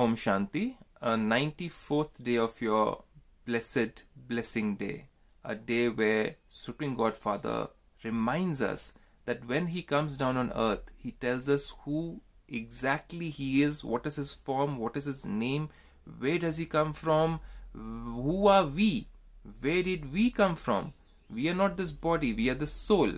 Om Shanti, a 94th day of your blessed blessing day, a day where Supreme Godfather reminds us that when he comes down on earth, he tells us who exactly he is, what is his form, what is his name, where does he come from, who are we, where did we come from? We are not this body, we are the soul.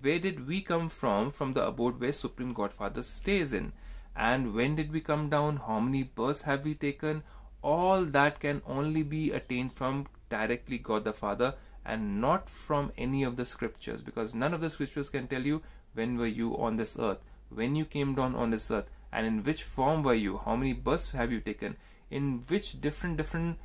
Where did we come from, from the abode where Supreme Godfather stays in? and when did we come down, how many births have we taken, all that can only be attained from directly God the Father and not from any of the scriptures because none of the scriptures can tell you when were you on this earth, when you came down on this earth, and in which form were you, how many births have you taken, in which different different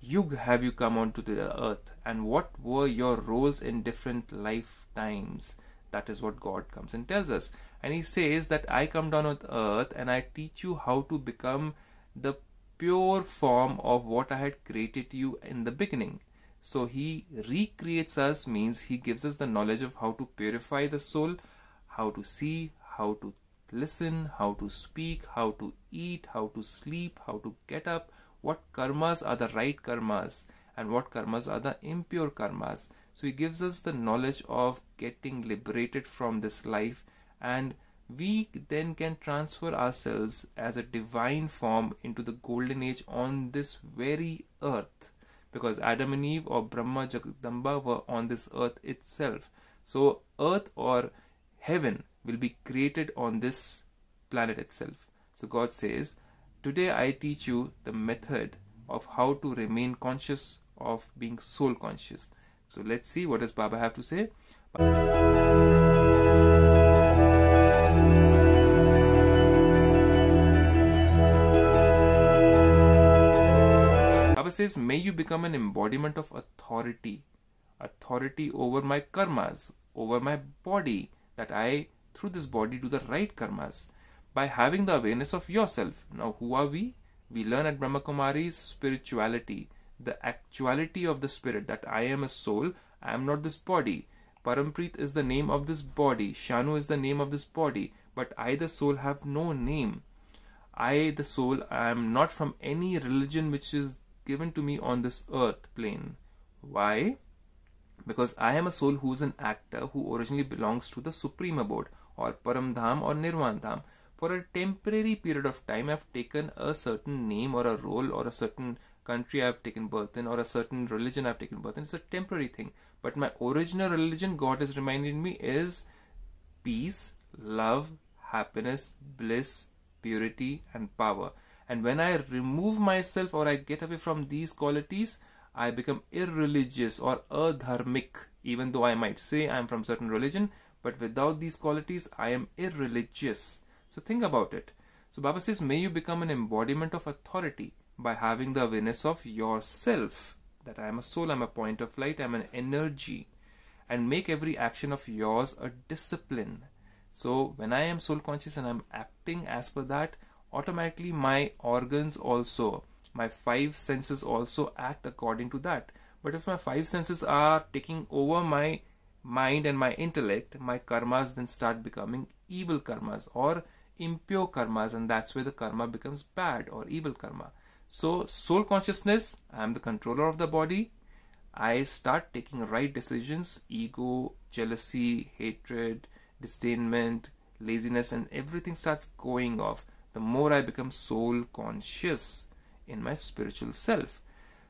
yug have you come onto the earth, and what were your roles in different lifetimes. That is what God comes and tells us and he says that I come down on earth and I teach you how to become the pure form of what I had created you in the beginning. So he recreates us means he gives us the knowledge of how to purify the soul, how to see, how to listen, how to speak, how to eat, how to sleep, how to get up, what karmas are the right karmas and what karmas are the impure karmas. So he gives us the knowledge of getting liberated from this life and we then can transfer ourselves as a divine form into the golden age on this very earth because Adam and Eve or Brahma Jagdamba were on this earth itself. So, earth or heaven will be created on this planet itself. So, God says, Today I teach you the method of how to remain conscious of being soul conscious. So, let's see what does Baba have to say. says, May you become an embodiment of authority, authority over my karmas, over my body, that I, through this body, do the right karmas by having the awareness of yourself. Now, who are we? We learn at Brahma Kumari's spirituality, the actuality of the spirit, that I am a soul, I am not this body. Parampreet is the name of this body, Shanu is the name of this body, but I, the soul, have no name. I, the soul, I am not from any religion which is given to me on this earth plane. Why? Because I am a soul who is an actor who originally belongs to the Supreme Abode or Param or Nirvan For a temporary period of time, I have taken a certain name or a role or a certain country I have taken birth in or a certain religion I have taken birth in. It's a temporary thing. But my original religion, God has reminded me, is peace, love, happiness, bliss, purity, and power. And when I remove myself or I get away from these qualities, I become irreligious or adharmic, even though I might say I'm from certain religion, but without these qualities, I am irreligious. So think about it. So Baba says, may you become an embodiment of authority by having the awareness of yourself, that I am a soul, I'm a point of light, I'm an energy, and make every action of yours a discipline. So when I am soul conscious and I'm acting as per that, automatically my organs also, my five senses also act according to that. But if my five senses are taking over my mind and my intellect, my karmas then start becoming evil karmas or impure karmas, and that's where the karma becomes bad or evil karma. So, soul consciousness, I am the controller of the body. I start taking right decisions. Ego, jealousy, hatred, disdainment, laziness, and everything starts going off the more I become soul conscious in my spiritual self.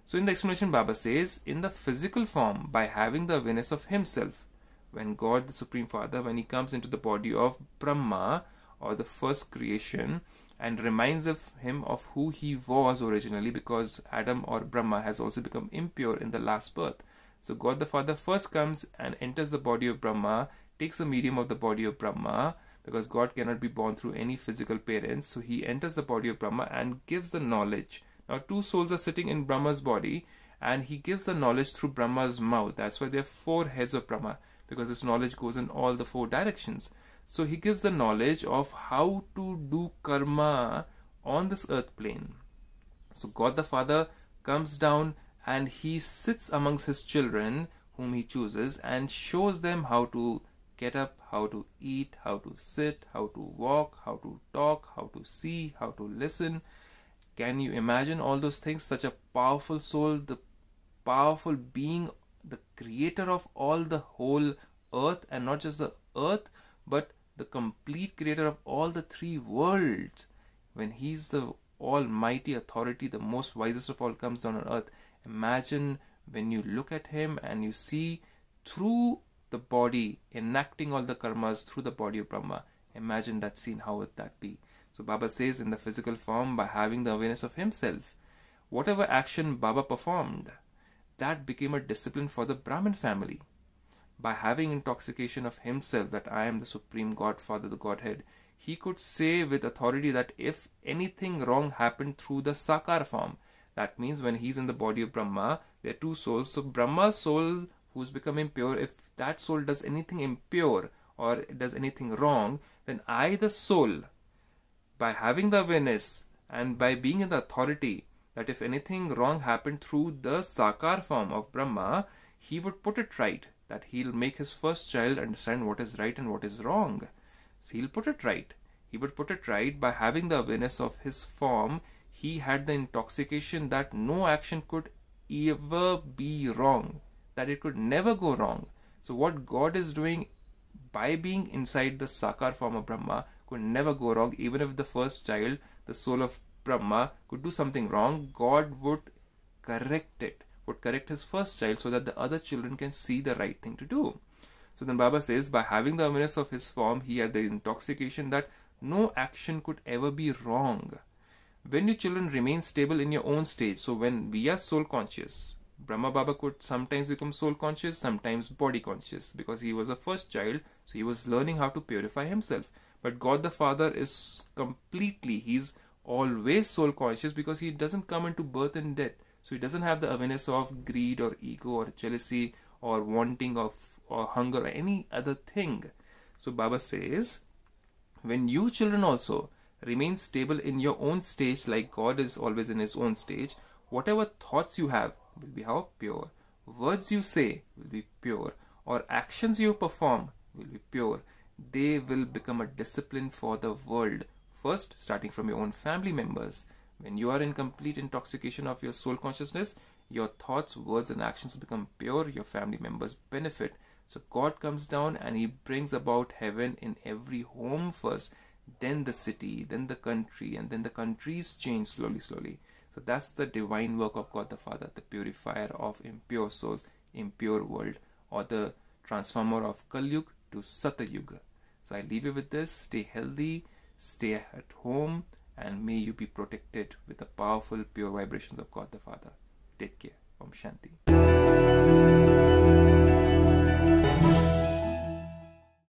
So, in the explanation, Baba says, in the physical form, by having the awareness of Himself, when God, the Supreme Father, when He comes into the body of Brahma or the first creation and reminds of Him of who He was originally, because Adam or Brahma has also become impure in the last birth. So, God the Father first comes and enters the body of Brahma, takes the medium of the body of Brahma, because God cannot be born through any physical parents. So he enters the body of Brahma and gives the knowledge. Now, two souls are sitting in Brahma's body and he gives the knowledge through Brahma's mouth. That's why there are four heads of Brahma because this knowledge goes in all the four directions. So he gives the knowledge of how to do karma on this earth plane. So God the Father comes down and he sits amongst his children whom he chooses and shows them how to get up, how to eat, how to sit, how to walk, how to talk, how to see, how to listen. Can you imagine all those things? Such a powerful soul, the powerful being, the creator of all the whole earth, and not just the earth, but the complete creator of all the three worlds. When he's the almighty authority, the most wisest of all comes down on earth. Imagine when you look at him and you see through the body, enacting all the karmas through the body of Brahma. Imagine that scene, how would that be? So Baba says, in the physical form, by having the awareness of himself, whatever action Baba performed, that became a discipline for the Brahmin family. By having intoxication of himself that I am the Supreme Godfather, the Godhead, he could say with authority that if anything wrong happened through the Sakar form, that means when he's in the body of Brahma, there are two souls. So Brahma's soul who's become impure, if that soul does anything impure or does anything wrong, then I, the soul, by having the awareness and by being in the authority that if anything wrong happened through the Sakar form of Brahma, he would put it right, that he'll make his first child understand what is right and what is wrong. So he'll put it right. He would put it right by having the awareness of his form. He had the intoxication that no action could ever be wrong that it could never go wrong. So, what God is doing by being inside the Sakar form of Brahma could never go wrong, even if the first child, the soul of Brahma, could do something wrong, God would correct it, would correct his first child so that the other children can see the right thing to do. So then Baba says, by having the awareness of his form, he had the intoxication that no action could ever be wrong. When your children remain stable in your own stage, so when we are soul conscious, Brahma Baba could sometimes become soul conscious, sometimes body conscious, because he was a first child, so he was learning how to purify himself. But God the Father is completely, he's always soul conscious because he doesn't come into birth and death. So he doesn't have the awareness of greed or ego or jealousy or wanting of or hunger or any other thing. So Baba says, when you children also remain stable in your own stage like God is always in his own stage, whatever thoughts you have, will be how pure. Words you say will be pure or actions you perform will be pure. They will become a discipline for the world. First, starting from your own family members. When you are in complete intoxication of your soul consciousness, your thoughts, words, and actions become pure, your family members benefit. So, God comes down and He brings about heaven in every home first, then the city, then the country, and then the countries change slowly, slowly. So that's the divine work of God the Father, the purifier of impure souls, impure world, or the transformer of Kalyug to Satyuga. So I leave you with this. Stay healthy, stay at home, and may you be protected with the powerful, pure vibrations of God the Father. Take care. Om Shanti.